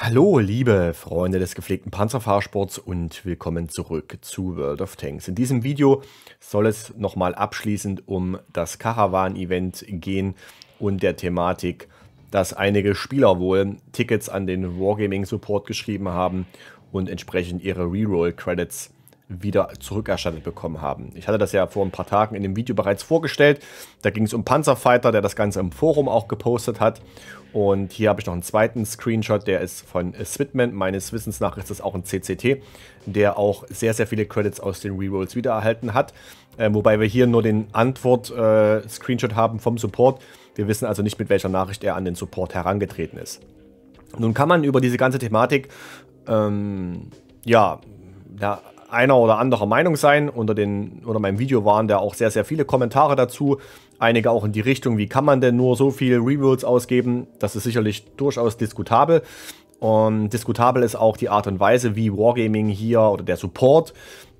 Hallo, liebe Freunde des gepflegten Panzerfahrsports und willkommen zurück zu World of Tanks. In diesem Video soll es nochmal abschließend um das Caravan-Event gehen und der Thematik, dass einige Spieler wohl Tickets an den Wargaming-Support geschrieben haben und entsprechend ihre Reroll-Credits wieder zurückerstattet bekommen haben. Ich hatte das ja vor ein paar Tagen in dem Video bereits vorgestellt. Da ging es um Panzerfighter, der das Ganze im Forum auch gepostet hat. Und hier habe ich noch einen zweiten Screenshot, der ist von Switman. Meines Wissens nach ist das auch ein CCT, der auch sehr, sehr viele Credits aus den Rerolls wiedererhalten hat. Äh, wobei wir hier nur den Antwort-Screenshot äh, haben vom Support. Wir wissen also nicht, mit welcher Nachricht er an den Support herangetreten ist. Nun kann man über diese ganze Thematik, ähm, ja, da einer oder anderer Meinung sein. Unter, den, unter meinem Video waren da auch sehr, sehr viele Kommentare dazu. Einige auch in die Richtung, wie kann man denn nur so viel Rewards ausgeben? Das ist sicherlich durchaus diskutabel. Und diskutabel ist auch die Art und Weise, wie Wargaming hier oder der Support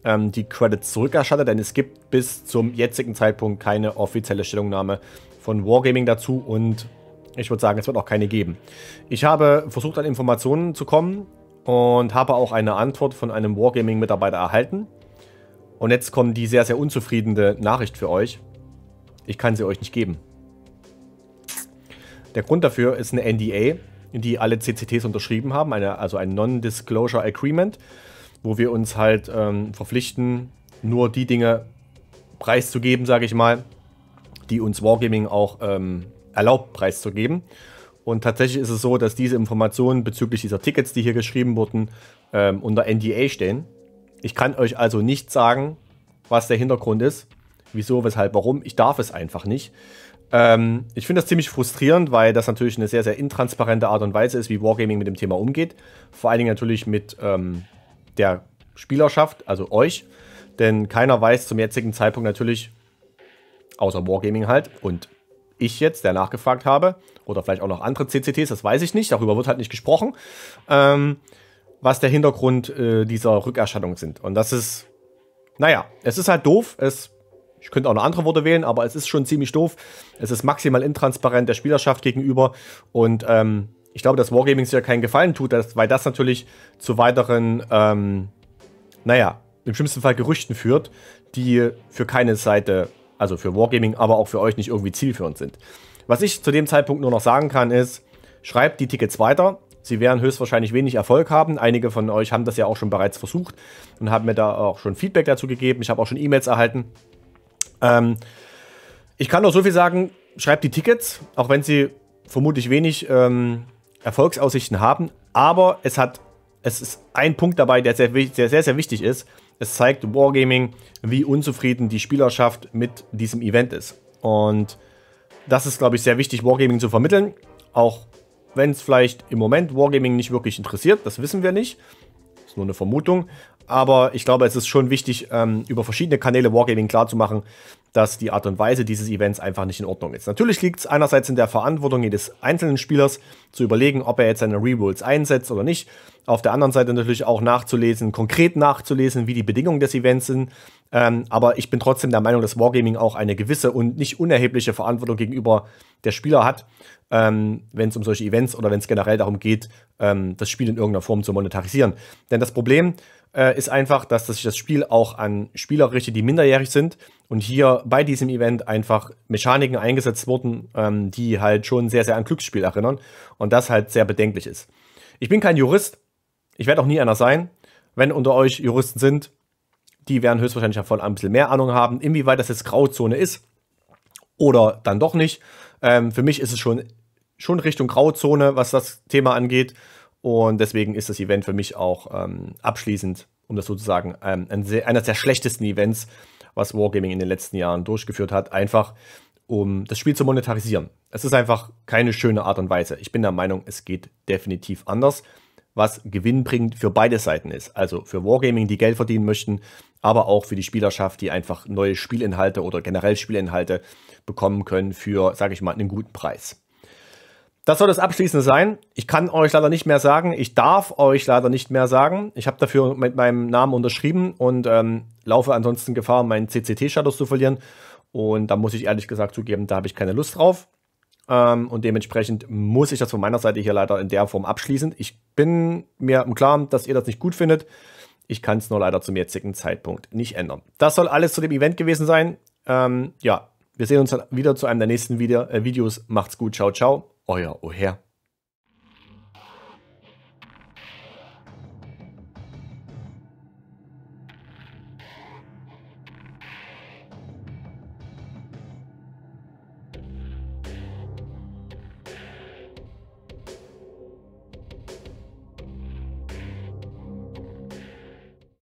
ähm, die Credits zurückerstattet, denn es gibt bis zum jetzigen Zeitpunkt keine offizielle Stellungnahme von Wargaming dazu und ich würde sagen, es wird auch keine geben. Ich habe versucht, an Informationen zu kommen, und habe auch eine Antwort von einem Wargaming-Mitarbeiter erhalten. Und jetzt kommt die sehr, sehr unzufriedene Nachricht für euch. Ich kann sie euch nicht geben. Der Grund dafür ist eine NDA, die alle CCTs unterschrieben haben, eine, also ein Non-Disclosure Agreement, wo wir uns halt ähm, verpflichten, nur die Dinge preiszugeben, sage ich mal, die uns Wargaming auch ähm, erlaubt preiszugeben. Und tatsächlich ist es so, dass diese Informationen bezüglich dieser Tickets, die hier geschrieben wurden, ähm, unter NDA stehen. Ich kann euch also nicht sagen, was der Hintergrund ist, wieso, weshalb, warum. Ich darf es einfach nicht. Ähm, ich finde das ziemlich frustrierend, weil das natürlich eine sehr, sehr intransparente Art und Weise ist, wie Wargaming mit dem Thema umgeht. Vor allen Dingen natürlich mit ähm, der Spielerschaft, also euch. Denn keiner weiß zum jetzigen Zeitpunkt natürlich, außer Wargaming halt und ich jetzt, der nachgefragt habe, oder vielleicht auch noch andere CCTs, das weiß ich nicht, darüber wird halt nicht gesprochen, ähm, was der Hintergrund äh, dieser Rückerstattung sind. Und das ist, naja, es ist halt doof, es, ich könnte auch noch andere Worte wählen, aber es ist schon ziemlich doof, es ist maximal intransparent der Spielerschaft gegenüber und ähm, ich glaube, dass Wargaming sich ja keinen Gefallen tut, dass, weil das natürlich zu weiteren, ähm, naja, im schlimmsten Fall Gerüchten führt, die für keine Seite also für Wargaming, aber auch für euch nicht irgendwie zielführend sind. Was ich zu dem Zeitpunkt nur noch sagen kann, ist, schreibt die Tickets weiter. Sie werden höchstwahrscheinlich wenig Erfolg haben. Einige von euch haben das ja auch schon bereits versucht und haben mir da auch schon Feedback dazu gegeben. Ich habe auch schon E-Mails erhalten. Ähm, ich kann nur so viel sagen, schreibt die Tickets, auch wenn sie vermutlich wenig ähm, Erfolgsaussichten haben. Aber es hat, es ist ein Punkt dabei, der sehr, sehr, sehr, sehr wichtig ist es zeigt Wargaming, wie unzufrieden die Spielerschaft mit diesem Event ist. Und das ist, glaube ich, sehr wichtig, Wargaming zu vermitteln. Auch wenn es vielleicht im Moment Wargaming nicht wirklich interessiert, das wissen wir nicht nur eine Vermutung. Aber ich glaube, es ist schon wichtig, ähm, über verschiedene Kanäle Wargaming klarzumachen, dass die Art und Weise dieses Events einfach nicht in Ordnung ist. Natürlich liegt es einerseits in der Verantwortung jedes einzelnen Spielers, zu überlegen, ob er jetzt seine Rerolls einsetzt oder nicht. Auf der anderen Seite natürlich auch nachzulesen, konkret nachzulesen, wie die Bedingungen des Events sind, ähm, aber ich bin trotzdem der Meinung, dass Wargaming auch eine gewisse und nicht unerhebliche Verantwortung gegenüber der Spieler hat, ähm, wenn es um solche Events oder wenn es generell darum geht, ähm, das Spiel in irgendeiner Form zu monetarisieren. Denn das Problem äh, ist einfach, dass sich das Spiel auch an Spieler richtet, die minderjährig sind und hier bei diesem Event einfach Mechaniken eingesetzt wurden, ähm, die halt schon sehr, sehr an Glücksspiel erinnern und das halt sehr bedenklich ist. Ich bin kein Jurist, ich werde auch nie einer sein. Wenn unter euch Juristen sind, die werden höchstwahrscheinlich davon ein bisschen mehr Ahnung haben, inwieweit das jetzt Grauzone ist oder dann doch nicht. Ähm, für mich ist es schon, schon Richtung Grauzone, was das Thema angeht. Und deswegen ist das Event für mich auch ähm, abschließend, um das sozusagen, ähm, ein sehr, eines der schlechtesten Events, was Wargaming in den letzten Jahren durchgeführt hat, einfach um das Spiel zu monetarisieren. Es ist einfach keine schöne Art und Weise. Ich bin der Meinung, es geht definitiv anders was gewinnbringend für beide Seiten ist. Also für Wargaming, die Geld verdienen möchten, aber auch für die Spielerschaft, die einfach neue Spielinhalte oder generell Spielinhalte bekommen können für, sage ich mal, einen guten Preis. Das soll das Abschließende sein. Ich kann euch leider nicht mehr sagen. Ich darf euch leider nicht mehr sagen. Ich habe dafür mit meinem Namen unterschrieben und ähm, laufe ansonsten Gefahr, meinen CCT-Status zu verlieren. Und da muss ich ehrlich gesagt zugeben, da habe ich keine Lust drauf. Ähm, und dementsprechend muss ich das von meiner Seite hier leider in der Form abschließen. Ich bin mir im Klaren, dass ihr das nicht gut findet. Ich kann es nur leider zum jetzigen Zeitpunkt nicht ändern. Das soll alles zu dem Event gewesen sein. Ähm, ja, wir sehen uns wieder zu einem der nächsten Video äh, Videos. Macht's gut, ciao, ciao. Euer Oher.